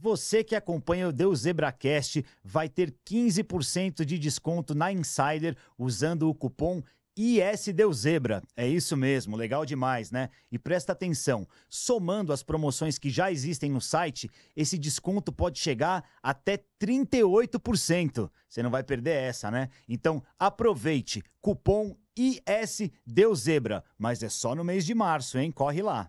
Você que acompanha o Deus ZebraCast vai ter 15% de desconto na Insider usando o cupom IS Zebra. É isso mesmo, legal demais, né? E presta atenção, somando as promoções que já existem no site, esse desconto pode chegar até 38%. Você não vai perder essa, né? Então, aproveite, cupom IS Zebra, mas é só no mês de março, hein? Corre lá.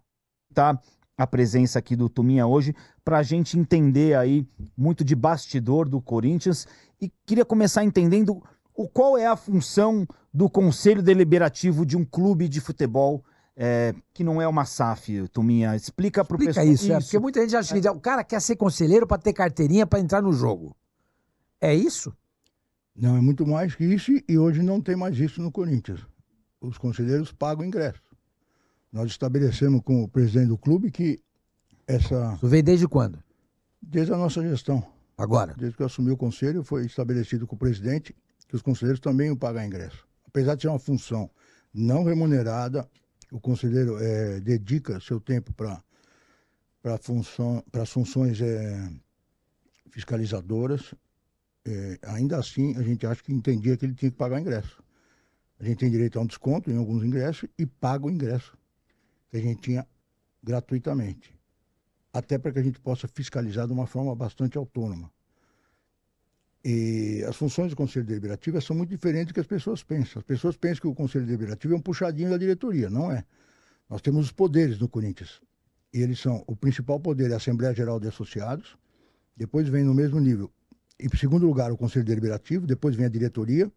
Tá a presença aqui do Tuminha hoje para a gente entender aí muito de bastidor do Corinthians e queria começar entendendo o qual é a função do conselho deliberativo de um clube de futebol é, que não é uma SAF, Tuminha. Explica para o pessoal. Isso, isso, é porque muita gente acha é. que o cara quer ser conselheiro para ter carteirinha para entrar no jogo. É isso? Não, é muito mais que isso e hoje não tem mais isso no Corinthians. Os conselheiros pagam ingresso. Nós estabelecemos com o presidente do clube que essa. Isso vem desde quando? Desde a nossa gestão. Agora? Desde que eu assumi o conselho, foi estabelecido com o presidente que os conselheiros também iam pagar ingresso. Apesar de ser uma função não remunerada, o conselheiro é, dedica seu tempo para para função, as funções é, fiscalizadoras, é, ainda assim a gente acha que entendia que ele tinha que pagar ingresso. A gente tem direito a um desconto em alguns ingressos e paga o ingresso que a gente tinha gratuitamente, até para que a gente possa fiscalizar de uma forma bastante autônoma. E as funções do Conselho Deliberativo são muito diferentes do que as pessoas pensam. As pessoas pensam que o Conselho Deliberativo é um puxadinho da diretoria, não é. Nós temos os poderes do Corinthians. E eles são, o principal poder é a Assembleia Geral de Associados, depois vem no mesmo nível, em segundo lugar, o Conselho Deliberativo, depois vem a diretoria,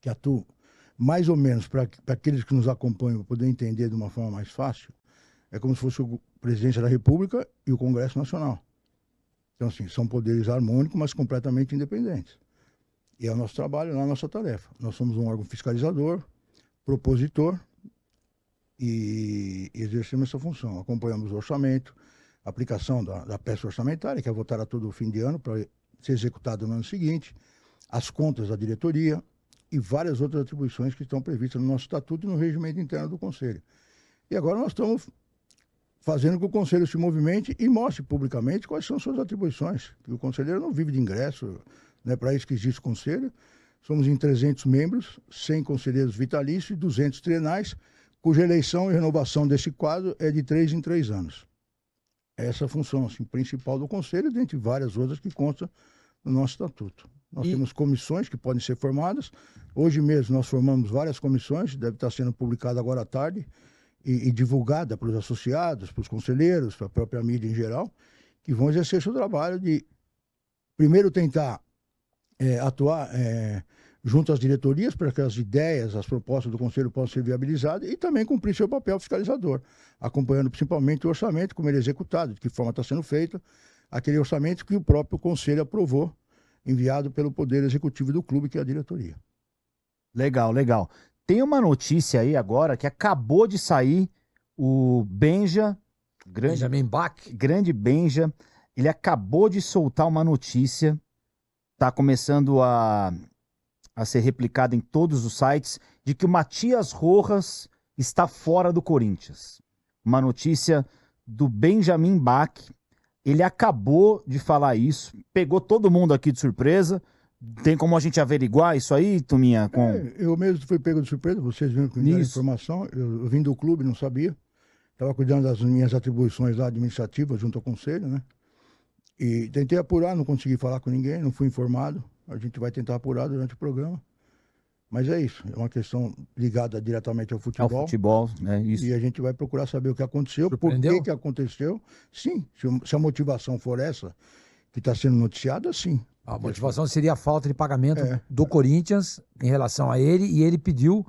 que atua mais ou menos, para aqueles que nos acompanham poder entender de uma forma mais fácil, é como se fosse o presidente da República e o Congresso Nacional. Então, assim, são poderes harmônicos, mas completamente independentes. E é o nosso trabalho, é a nossa tarefa. Nós somos um órgão fiscalizador, propositor e exercemos essa função. Acompanhamos o orçamento, a aplicação da, da peça orçamentária, que é votada todo fim de ano para ser executada no ano seguinte, as contas da diretoria, e várias outras atribuições que estão previstas no nosso estatuto e no regimento interno do Conselho. E agora nós estamos fazendo que o Conselho se movimente e mostre publicamente quais são suas atribuições. Porque o Conselheiro não vive de ingresso, não é para isso que existe o Conselho. Somos em 300 membros, 100 conselheiros vitalícios e 200 trienais, cuja eleição e renovação desse quadro é de 3 em 3 anos. Essa é a função assim, principal do Conselho, dentre várias outras que constam no nosso estatuto. Nós e... temos comissões que podem ser formadas. Hoje mesmo nós formamos várias comissões, deve estar sendo publicada agora à tarde e, e divulgada para os associados, para os conselheiros, para a própria mídia em geral, que vão exercer seu trabalho de primeiro tentar é, atuar é, junto às diretorias para que as ideias, as propostas do conselho possam ser viabilizadas e também cumprir seu papel fiscalizador, acompanhando principalmente o orçamento, como ele é executado, de que forma está sendo feito, aquele orçamento que o próprio conselho aprovou enviado pelo Poder Executivo do clube, que é a diretoria. Legal, legal. Tem uma notícia aí agora que acabou de sair o Benja. Grande, Benjamin Bach. Grande Benja. Ele acabou de soltar uma notícia. Está começando a, a ser replicada em todos os sites de que o Matias Rojas está fora do Corinthians. Uma notícia do Benjamin Bach, ele acabou de falar isso, pegou todo mundo aqui de surpresa. Tem como a gente averiguar isso aí, Tuminha? Com... É, eu mesmo fui pego de surpresa, vocês viram que me informação. Eu, eu vim do clube, não sabia. Estava cuidando das minhas atribuições lá administrativas junto ao conselho, né? E tentei apurar, não consegui falar com ninguém, não fui informado. A gente vai tentar apurar durante o programa. Mas é isso, é uma questão ligada diretamente ao futebol. Ao futebol, né? Isso. E a gente vai procurar saber o que aconteceu, por que, que aconteceu. Sim, se, se a motivação for essa, que está sendo noticiada, sim. A motivação seria a falta de pagamento é. do Corinthians em relação a ele, e ele pediu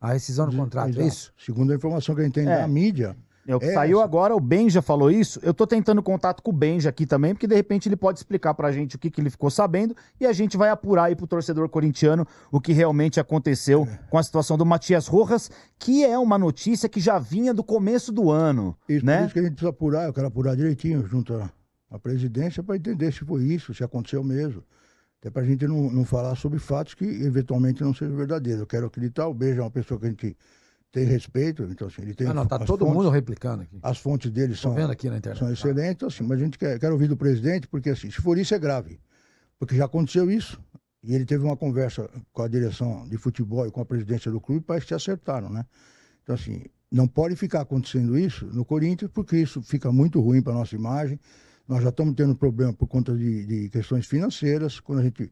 a rescisão do contrato, é Exato. é isso? Segundo a informação que a gente tem é. da mídia, é, o que é, saiu isso. agora, o Benja falou isso. Eu tô tentando contato com o Benja aqui também, porque de repente ele pode explicar pra gente o que, que ele ficou sabendo e a gente vai apurar aí pro torcedor corintiano o que realmente aconteceu é. com a situação do Matias Rojas, que é uma notícia que já vinha do começo do ano. Isso, né? por isso que a gente precisa apurar, eu quero apurar direitinho junto à, presidência para entender se foi isso, se aconteceu mesmo. Até pra gente não, não falar sobre fatos que eventualmente não sejam verdadeiros. Eu quero acreditar, o Benja é uma pessoa que a gente tem respeito, então assim, ele tem. Ah, não, está todo fontes, mundo replicando aqui. As fontes dele são, são excelentes, então, assim, mas a gente quer, quer ouvir do presidente, porque assim, se for isso é grave, porque já aconteceu isso. E ele teve uma conversa com a direção de futebol e com a presidência do clube, parece que se acertaram, né? Então, assim, não pode ficar acontecendo isso no Corinthians, porque isso fica muito ruim para a nossa imagem. Nós já estamos tendo problema por conta de, de questões financeiras. Quando a gente,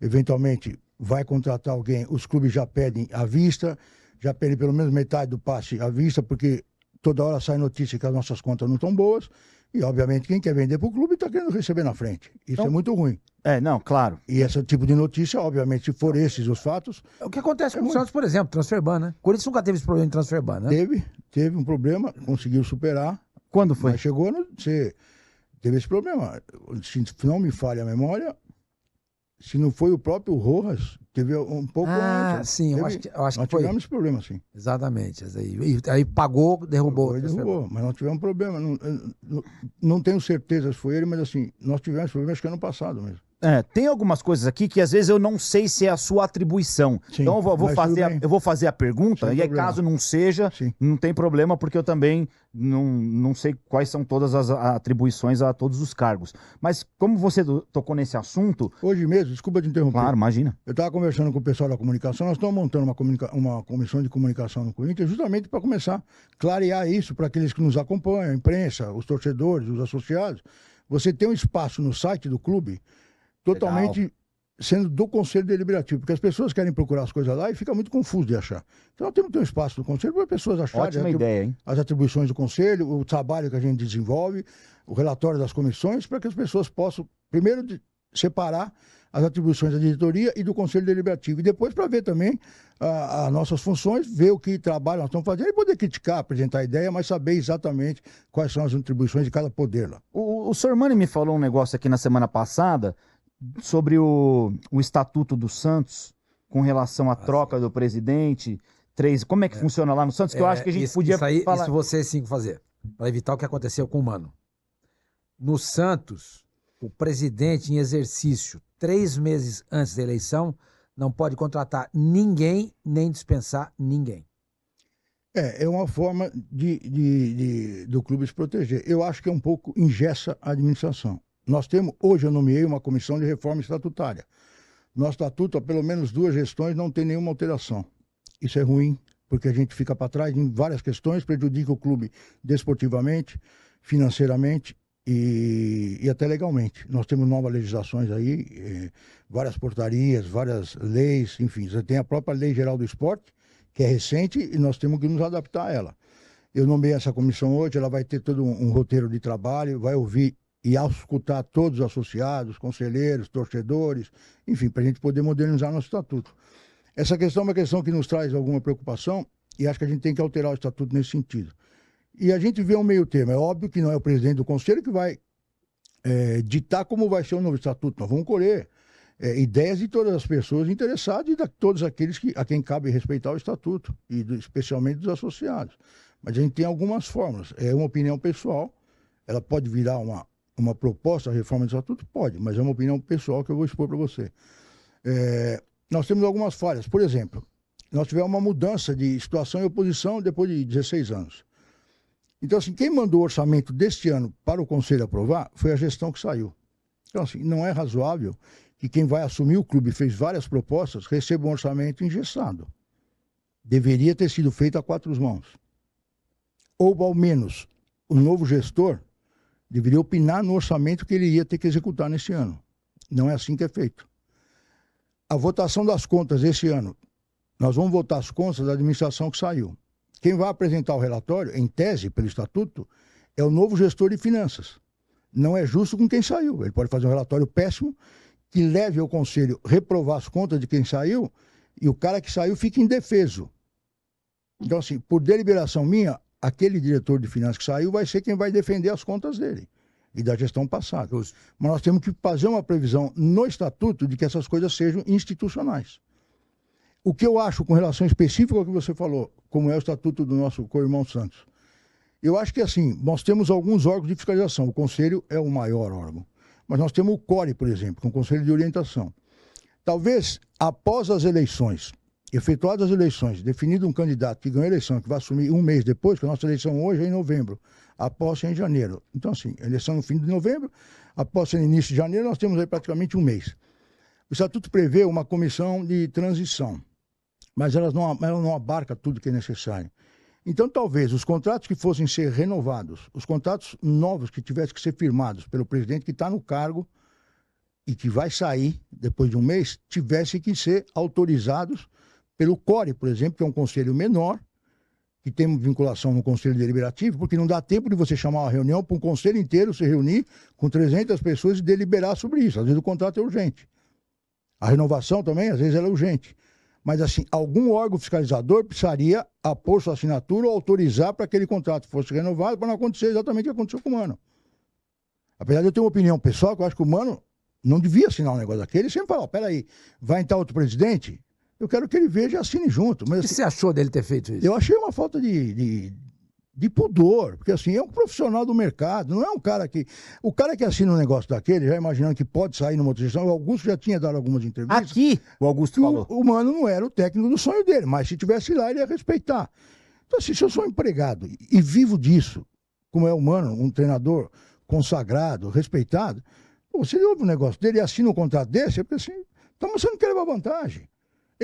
eventualmente, vai contratar alguém, os clubes já pedem à vista já perdi pelo menos metade do passe à vista, porque toda hora sai notícia que as nossas contas não estão boas. E, obviamente, quem quer vender para o clube está querendo receber na frente. Isso então, é muito ruim. É, não, claro. E esse tipo de notícia, obviamente, se for esses os fatos. O que acontece é com o Santos, por exemplo, transferban, né? O Corinthians nunca teve esse problema de transferban, né? Teve, teve um problema, conseguiu superar. Quando foi? Mas chegou, no, você teve esse problema. Se não me falha a memória, se não foi o próprio Rojas Teve um pouco ah, antes. Né? sim, teve, eu acho que, eu acho nós que foi. tivemos esse problema, sim. Exatamente. Aí, aí pagou, derrubou. Pagou, derrubou, mas nós tivemos um problema. Eh, não, não, tenho certeza se foi ele, mas assim, nós tivemos problema, acho que ano passado mesmo. É, tem algumas coisas aqui que às vezes eu não sei se é a sua atribuição. Sim, então eu vou, vou fazer a, eu vou fazer a pergunta, Sem e aí, caso não seja, Sim. não tem problema, porque eu também não, não sei quais são todas as atribuições a todos os cargos. Mas como você tocou nesse assunto. Hoje mesmo, desculpa te interromper. Claro, imagina. Eu estava conversando com o pessoal da comunicação, nós estamos montando uma, comunica... uma comissão de comunicação no Corinthians justamente para começar a clarear isso para aqueles que nos acompanham, a imprensa, os torcedores, os associados. Você tem um espaço no site do clube totalmente Legal. sendo do Conselho Deliberativo, porque as pessoas querem procurar as coisas lá e fica muito confuso de achar. Então temos que ter um espaço do Conselho para as pessoas acharem as, ideia, hein? as atribuições do Conselho, o trabalho que a gente desenvolve, o relatório das comissões, para que as pessoas possam, primeiro, separar as atribuições da diretoria e do Conselho Deliberativo. E depois para ver também ah, as nossas funções, ver o que trabalho nós estamos fazendo e poder criticar, apresentar ideia, mas saber exatamente quais são as atribuições de cada poder lá. O, o Mani me falou um negócio aqui na semana passada sobre o, o Estatuto do Santos com relação à ah, troca do presidente, três. Como é que é, funciona lá no Santos? Que eu acho que a gente é, isso, podia isso aí, falar. Isso vocês sim fazer, para evitar o que aconteceu com o Mano. No Santos, o presidente em exercício, três meses antes da eleição, não pode contratar ninguém nem dispensar ninguém. É, é uma forma de, de, de do clube se proteger. Eu acho que é um pouco ingessa a administração. Nós temos, hoje eu nomeei uma comissão de reforma estatutária. Nosso estatuto, há pelo menos duas gestões, não tem nenhuma alteração. Isso é ruim, porque a gente fica para trás em várias questões, prejudica o clube desportivamente, financeiramente e, e até legalmente. Nós temos novas legislações aí, eh, várias portarias, várias leis, enfim. Você tem a própria Lei Geral do Esporte, que é recente, e nós temos que nos adaptar a ela. Eu nomeei essa comissão hoje, ela vai ter todo um, um roteiro de trabalho, vai ouvir e auscultar todos os associados, conselheiros, torcedores, enfim, para a gente poder modernizar nosso estatuto. Essa questão é uma questão que nos traz alguma preocupação e acho que a gente tem que alterar o estatuto nesse sentido. E a gente vê um meio termo. É óbvio que não é o presidente do conselho que vai é, ditar como vai ser o novo estatuto. Nós vamos colher é, ideias de todas as pessoas interessadas e de todos aqueles que, a quem cabe respeitar o estatuto, e do, especialmente dos associados. Mas a gente tem algumas fórmulas. É uma opinião pessoal, ela pode virar uma, uma proposta de reforma do estatuto? Pode, mas é uma opinião pessoal que eu vou expor para você. É, nós temos algumas falhas. Por exemplo, nós tivemos uma mudança de situação e oposição depois de 16 anos. Então, assim, quem mandou o orçamento deste ano para o Conselho aprovar foi a gestão que saiu. Então, assim, não é razoável que quem vai assumir o clube fez várias propostas receba um orçamento engessado. Deveria ter sido feito a quatro mãos. Ou, ao menos, o novo gestor deveria opinar no orçamento que ele ia ter que executar nesse ano. Não é assim que é feito. A votação das contas esse ano, nós vamos votar as contas da administração que saiu. Quem vai apresentar o relatório, em tese, pelo estatuto, é o novo gestor de finanças. Não é justo com quem saiu. Ele pode fazer um relatório péssimo que leve ao conselho reprovar as contas de quem saiu e o cara que saiu fica indefeso. Então, assim, por deliberação minha, aquele diretor de finanças que saiu vai ser quem vai defender as contas dele e da gestão passada. Mas nós temos que fazer uma previsão no estatuto de que essas coisas sejam institucionais. O que eu acho com relação específica ao que você falou, como é o estatuto do nosso co-irmão Santos, eu acho que assim, nós temos alguns órgãos de fiscalização, o conselho é o maior órgão, mas nós temos o CORE, por exemplo, que é um conselho de orientação. Talvez após as eleições, efetuadas as eleições, definido um candidato que ganha a eleição, que vai assumir um mês depois, que a nossa eleição hoje é em novembro, a posse é em janeiro. Então, assim, eleição no fim de novembro, a posse é no início de janeiro, nós temos aí praticamente um mês. O Estatuto prevê uma comissão de transição, mas ela não, ela não abarca tudo que é necessário. Então, talvez os contratos que fossem ser renovados, os contratos novos que tivessem que ser firmados pelo presidente que está no cargo e que vai sair depois de um mês, tivessem que ser autorizados pelo CORE, por exemplo, que é um conselho menor, que tem vinculação no conselho deliberativo, porque não dá tempo de você chamar uma reunião para um conselho inteiro se reunir com 300 pessoas e deliberar sobre isso. Às vezes o contrato é urgente. A renovação também, às vezes, ela é urgente. Mas, assim, algum órgão fiscalizador precisaria apor sua assinatura ou autorizar para que aquele contrato fosse renovado para não acontecer exatamente o que aconteceu com o Mano. Apesar de eu ter uma opinião pessoal, que eu acho que o Mano não devia assinar um negócio daquele, sempre falar, peraí, vai entrar outro presidente? eu quero que ele veja e assine junto. Mas, o que assim, você achou dele ter feito isso? Eu achei uma falta de, de, de, pudor, porque assim, é um profissional do mercado, não é um cara que. O cara que assina um negócio daquele, já imaginando que pode sair numa outra gestão, o Augusto já tinha dado algumas entrevistas. Aqui? O Augusto falou. O, o Mano não era o técnico do sonho dele, mas se tivesse lá, ele ia respeitar. Então, assim, se eu sou um empregado e vivo disso, como é humano, um treinador consagrado, respeitado, você ouve um negócio dele e assina um contrato desse, é porque assim, está você não quer levar vantagem.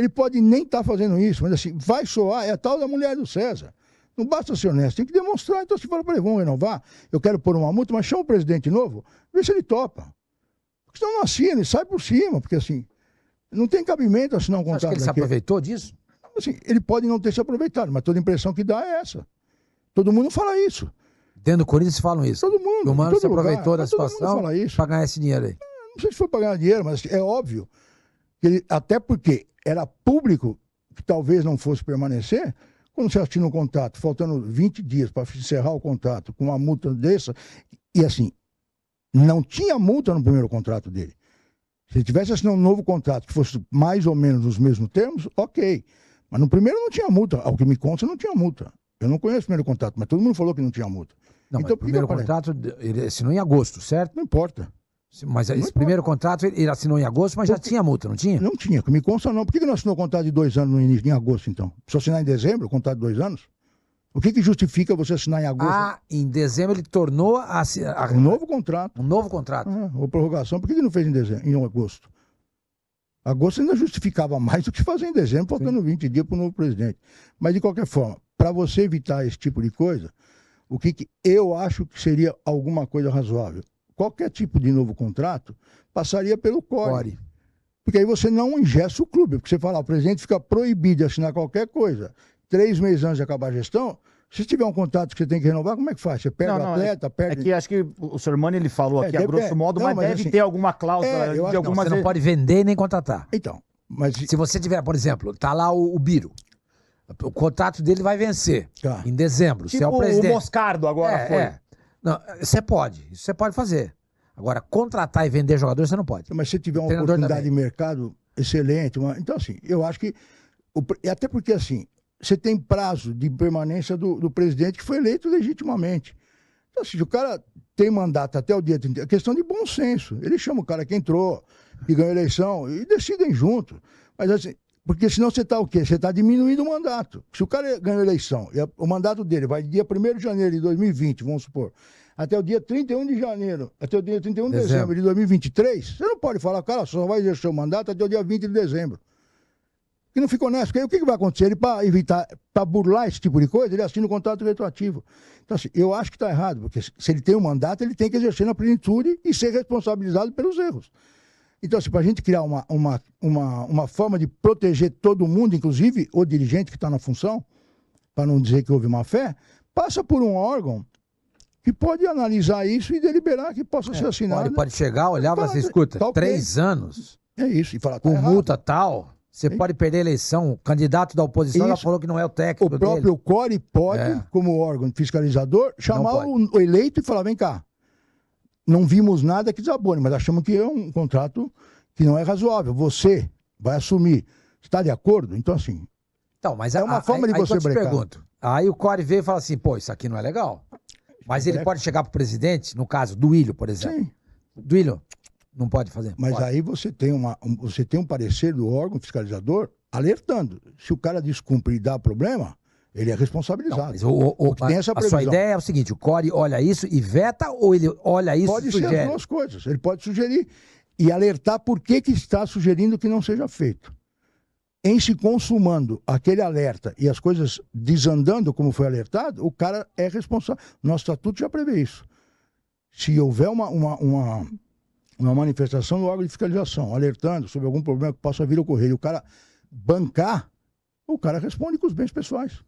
Ele pode nem estar tá fazendo isso, mas assim, vai soar, é a tal da mulher do César. Não basta ser honesto, tem que demonstrar. Então, se fala para ele, vamos renovar, eu quero pôr uma multa, mas chama o presidente novo, vê se ele topa. Porque senão não assina, ele sai por cima, porque assim, não tem cabimento assinar um contrato. Acho que ele se aproveitou disso? Assim, ele pode não ter se aproveitado, mas toda impressão que dá é essa. Todo mundo fala isso. Dentro do Corinthians falam isso. Todo mundo. O Mano se aproveitou lugar, da situação para ganhar esse dinheiro aí. Não sei se foi para ganhar dinheiro, mas é óbvio. Que ele, até porque era público, que talvez não fosse permanecer, quando você assina um contrato, faltando 20 dias para encerrar o contrato, com uma multa dessa, e assim, não tinha multa no primeiro contrato dele. Se ele tivesse assinado um novo contrato que fosse mais ou menos os mesmos termos, ok. Mas no primeiro não tinha multa. Ao que me consta, não tinha multa. Eu não conheço o primeiro contrato, mas todo mundo falou que não tinha multa. Não, então, mas o primeiro contrato ele assinou em agosto, certo? Não importa. Mas esse primeiro contrato ele assinou em agosto, mas porque já tinha multa, não tinha? Não tinha, que me consta não. Por que, não assinou o contrato de dois anos no início, em agosto, então? Se assinar em dezembro, o contrato de dois anos? O que, que justifica você assinar em agosto? Ah, em dezembro ele tornou a, a... Um novo contrato. Um novo contrato. Ah, ou prorrogação. Por que ele não fez em, dezembro, em agosto? Agosto ainda justificava mais do que fazer em dezembro, faltando Sim. 20 dias para o novo presidente. Mas, de qualquer forma, para você evitar esse tipo de coisa, o que, que eu acho que seria alguma coisa razoável? qualquer tipo de novo contrato passaria pelo CORE. Core. Porque aí você não ingessa o clube, porque você fala, ah, o presidente fica proibido de assinar qualquer coisa. Três meses antes de acabar a gestão, se tiver um contrato que você tem que renovar, como é que faz? Você perde não, não, o atleta, é, perde. É que acho que o Sermani ele falou é, aqui, deve, a grosso é, modo, não, mas, mas, deve assim, ter alguma cláusula é, de acho, Não, você não pode vender nem contratar. Então. Mas... Se você tiver, por exemplo, tá lá o, o Biro. O contrato dele vai vencer tá. em dezembro. Tipo, é o, tipo presidente. o Moscardo agora é, foi. É. Não, você pode, isso você pode fazer. Agora, contratar e vender jogador, você não pode. Mas se tiver uma Treinador oportunidade também. de mercado excelente, uma... então assim, eu acho que. O... Até porque assim, você tem prazo de permanência do, do presidente que foi eleito legitimamente. Então, assim, o cara tem mandato até o dia 30, é questão de bom senso. Ele chama o cara que entrou, que ganhou a eleição, e decidem junto. Mas assim, porque senão você está o quê? Você está diminuindo o mandato. Se o cara ganhou a eleição, e o mandato dele vai de dia 1 de janeiro de 2020, vamos supor, até o dia 31 de janeiro, até o dia 31 de dezembro, dezembro de 2023, você não pode falar, cara, só vai exercer o mandato até o dia 20 de dezembro. Que não ficou honesto. Porque aí, o que, que vai acontecer? Ele, para evitar, para burlar esse tipo de coisa, ele assina o contrato retroativo. Então, assim, eu acho que está errado, porque se ele tem o um mandato, ele tem que exercer na plenitude e ser responsabilizado pelos erros. Então, assim, para a gente criar uma, uma, uma, uma forma de proteger todo mundo, inclusive o dirigente que está na função, para não dizer que houve má fé, passa por um órgão que pode analisar isso e deliberar que possa é, ser assinado. Pode, pode chegar, olhar e falar, escuta, tá okay. três anos. É isso, e falar, tá Com errado. multa tal, você é. pode perder a eleição. O candidato da oposição já falou que não é o técnico O próprio dele. CORE pode, é. como órgão fiscalizador, chamar o eleito e falar, vem cá, não vimos nada que desabone, mas achamos que é um contrato que não é razoável. Você vai assumir. Está de acordo? Então, assim. Então, mas é uma a, forma de aí, você aí Pergunto, aí o Core veio e fala assim: pô, isso aqui não é legal. Mas ele é. pode chegar para o presidente, no caso do Ilho, por exemplo. Sim. Do Ilho, não pode fazer. Mas pode. aí você tem, uma, você tem um parecer do órgão fiscalizador alertando. Se o cara descumpre e dá problema, ele é responsabilizado. Não, mas o, o, tem essa a sua ideia é o seguinte: o Core olha isso e veta ou ele olha isso pode e sugere? Pode ser as duas coisas. Ele pode sugerir e alertar por que, que está sugerindo que não seja feito. Em se consumando aquele alerta e as coisas desandando como foi alertado, o cara é responsável. Nosso estatuto já prevê isso. Se houver uma, uma, uma, uma manifestação do órgão de fiscalização alertando sobre algum problema que possa vir a ocorrer e o cara bancar, o cara responde com os bens pessoais.